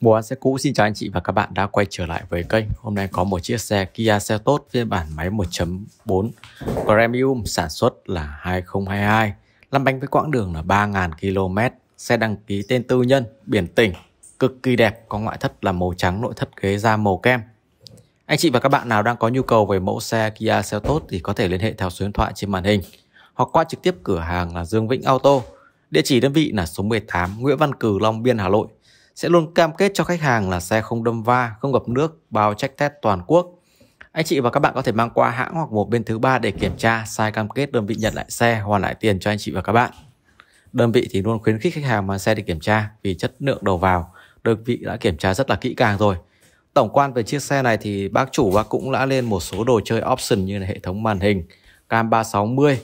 Mùa xe cũ xin chào anh chị và các bạn đã quay trở lại với kênh Hôm nay có một chiếc xe Kia xe tốt phiên bản máy 1.4 Premium sản xuất là 2022 Lăn bánh với quãng đường là 3.000 km Xe đăng ký tên tư nhân, biển tỉnh Cực kỳ đẹp, có ngoại thất là màu trắng, nội thất ghế da màu kem Anh chị và các bạn nào đang có nhu cầu về mẫu xe Kia xe tốt thì có thể liên hệ theo số điện thoại trên màn hình Hoặc qua trực tiếp cửa hàng là Dương Vĩnh Auto Địa chỉ đơn vị là số 18 Nguyễn Văn Cử Long Biên Hà Nội sẽ luôn cam kết cho khách hàng là xe không đâm va, không ngập nước, bao check test toàn quốc. Anh chị và các bạn có thể mang qua hãng hoặc một bên thứ ba để kiểm tra, sai cam kết đơn vị nhận lại xe, hoàn lại tiền cho anh chị và các bạn. Đơn vị thì luôn khuyến khích khách hàng mang xe để kiểm tra vì chất lượng đầu vào, đơn vị đã kiểm tra rất là kỹ càng rồi. Tổng quan về chiếc xe này thì bác chủ bác cũng đã lên một số đồ chơi option như là hệ thống màn hình, cam 360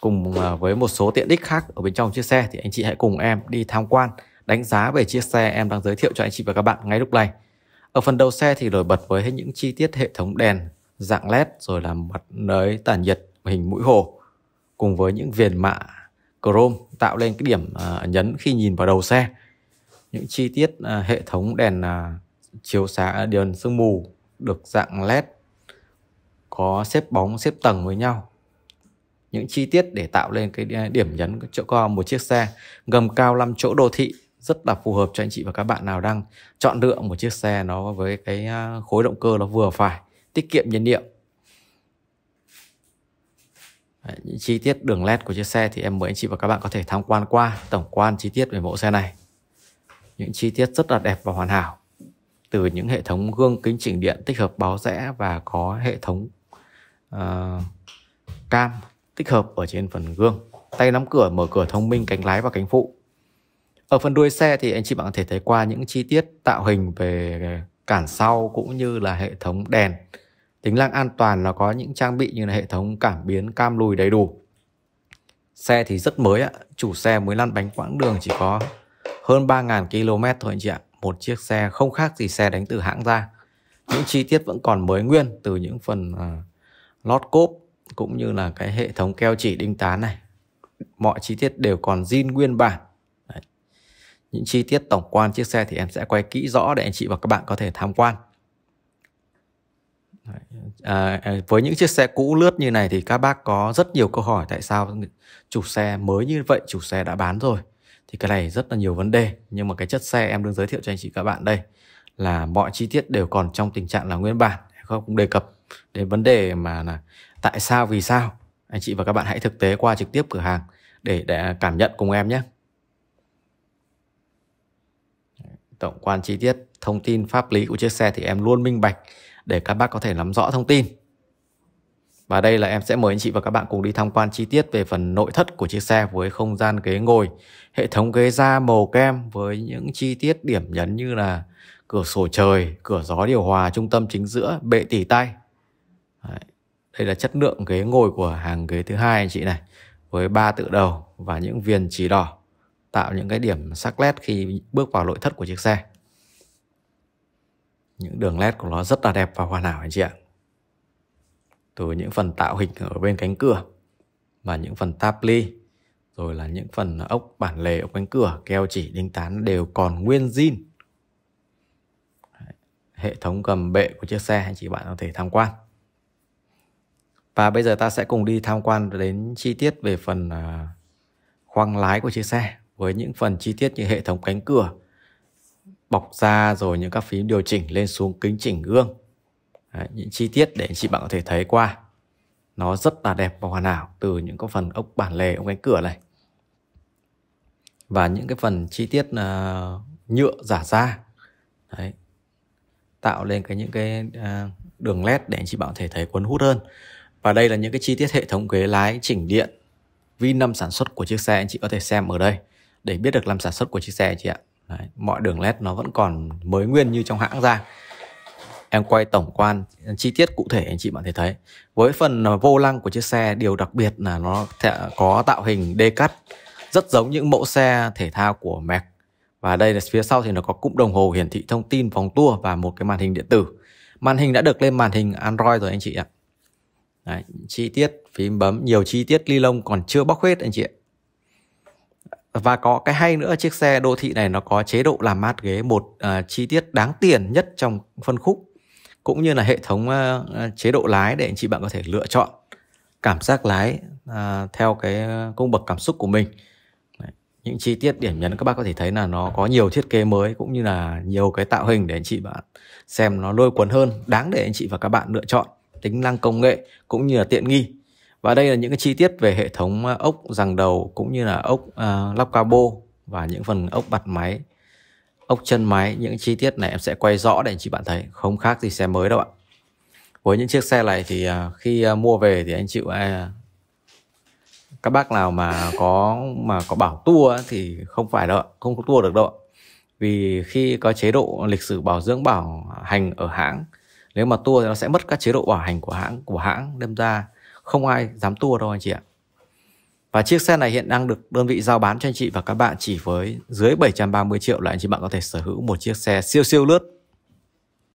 cùng à, với một số tiện ích khác ở bên trong chiếc xe thì anh chị hãy cùng em đi tham quan đánh giá về chiếc xe em đang giới thiệu cho anh chị và các bạn ngay lúc này. Ở phần đầu xe thì nổi bật với những chi tiết hệ thống đèn, dạng LED rồi là mặt nới tản nhiệt hình mũi hồ cùng với những viền mạ chrome tạo lên cái điểm à, nhấn khi nhìn vào đầu xe. Những chi tiết à, hệ thống đèn à, chiếu sáng đèn sương mù được dạng LED có xếp bóng xếp tầng với nhau những chi tiết để tạo lên cái điểm nhấn chỗ co một chiếc xe gầm cao 5 chỗ đô thị rất là phù hợp cho anh chị và các bạn nào đang chọn lựa một chiếc xe nó với cái à, khối động cơ nó vừa phải tiết kiệm nhiên liệu Đấy, những chi tiết đường led của chiếc xe thì em mời anh chị và các bạn có thể tham quan qua tổng quan chi tiết về mẫu xe này những chi tiết rất là đẹp và hoàn hảo từ những hệ thống gương kính chỉnh điện tích hợp báo rẽ và có hệ thống uh, cam tích hợp ở trên phần gương tay nắm cửa mở cửa thông minh cánh lái và cánh phụ ở phần đuôi xe thì anh chị bạn có thể thấy qua những chi tiết tạo hình về cản sau cũng như là hệ thống đèn tính năng an toàn nó có những trang bị như là hệ thống cảm biến cam lùi đầy đủ xe thì rất mới ạ chủ xe mới lăn bánh quãng đường chỉ có hơn 3.000 km thôi anh chị ạ một chiếc xe không khác gì xe đánh từ hãng ra những chi tiết vẫn còn mới nguyên từ những phần uh, lót cốp cũng như là cái hệ thống keo chỉ đinh tán này mọi chi tiết đều còn zin nguyên bản những chi tiết tổng quan chiếc xe thì em sẽ quay kỹ rõ để anh chị và các bạn có thể tham quan à, à, với những chiếc xe cũ lướt như này thì các bác có rất nhiều câu hỏi tại sao chủ xe mới như vậy chủ xe đã bán rồi thì cái này rất là nhiều vấn đề nhưng mà cái chất xe em đang giới thiệu cho anh chị các bạn đây là mọi chi tiết đều còn trong tình trạng là nguyên bản không cũng đề cập đến vấn đề mà là tại sao vì sao anh chị và các bạn hãy thực tế qua trực tiếp cửa hàng để, để cảm nhận cùng em nhé tổng quan chi tiết thông tin pháp lý của chiếc xe thì em luôn minh bạch để các bác có thể nắm rõ thông tin. Và đây là em sẽ mời anh chị và các bạn cùng đi tham quan chi tiết về phần nội thất của chiếc xe với không gian ghế ngồi, hệ thống ghế da màu kem với những chi tiết điểm nhấn như là cửa sổ trời, cửa gió điều hòa, trung tâm chính giữa, bệ tỉ tay. Đấy. Đây là chất lượng ghế ngồi của hàng ghế thứ hai anh chị này với ba tự đầu và những viền chỉ đỏ tạo những cái điểm sắc led khi bước vào nội thất của chiếc xe những đường led của nó rất là đẹp và hoàn hảo anh chị ạ từ những phần tạo hình ở bên cánh cửa và những phần táp ly rồi là những phần ốc bản lề ốc cánh cửa keo chỉ đinh tán đều còn nguyên zin hệ thống gầm bệ của chiếc xe anh chị bạn có thể tham quan và bây giờ ta sẽ cùng đi tham quan đến chi tiết về phần à, khoang lái của chiếc xe với những phần chi tiết như hệ thống cánh cửa, bọc da rồi những các phím điều chỉnh lên xuống kính chỉnh gương. Đấy, những chi tiết để anh chị bạn có thể thấy qua. Nó rất là đẹp và hoàn hảo từ những cái phần ốc bản lề ống cánh cửa này. Và những cái phần chi tiết uh, nhựa giả da. Đấy. Tạo lên cái những cái uh, đường led để anh chị bạn có thể thấy cuốn hút hơn. Và đây là những cái chi tiết hệ thống ghế lái chỉnh điện Vi5 sản xuất của chiếc xe anh chị có thể xem ở đây để biết được làm sản xuất của chiếc xe chị ạ Đấy, mọi đường led nó vẫn còn mới nguyên như trong hãng ra em quay tổng quan chi tiết cụ thể anh chị bạn thể thấy với phần ờ, vô lăng của chiếc xe điều đặc biệt là nó có tạo hình đê cắt rất giống những mẫu xe thể thao của Mac và đây là phía sau thì nó có cụm đồng hồ hiển thị thông tin vòng tua và một cái màn hình điện tử màn hình đã được lên màn hình Android rồi anh chị ạ Đấy, chi tiết phím bấm nhiều chi tiết ly lông còn chưa bóc hết anh chị ạ và có cái hay nữa chiếc xe đô thị này nó có chế độ làm mát ghế một à, chi tiết đáng tiền nhất trong phân khúc cũng như là hệ thống à, chế độ lái để anh chị bạn có thể lựa chọn cảm giác lái à, theo cái cung bậc cảm xúc của mình Đấy. những chi tiết điểm nhấn các bác có thể thấy là nó có nhiều thiết kế mới cũng như là nhiều cái tạo hình để anh chị bạn xem nó lôi cuốn hơn đáng để anh chị và các bạn lựa chọn tính năng công nghệ cũng như là tiện nghi và đây là những cái chi tiết về hệ thống à, ốc rằng đầu cũng như là ốc uh, lắp cabo và những phần ốc bật máy, ốc chân máy. Những chi tiết này em sẽ quay rõ để anh chị bạn thấy, không khác gì xe mới đâu ạ. Với những chiếc xe này thì uh, khi uh, mua về thì anh chịu uh, các bác nào mà có mà có bảo tua thì không phải đâu, không có tua được đâu. Vì khi có chế độ lịch sử bảo dưỡng bảo hành ở hãng, nếu mà tua thì nó sẽ mất các chế độ bảo hành của hãng của hãng đem ra không ai dám tua đâu anh chị ạ. Và chiếc xe này hiện đang được đơn vị giao bán cho anh chị và các bạn chỉ với dưới 730 triệu là anh chị bạn có thể sở hữu một chiếc xe siêu siêu lướt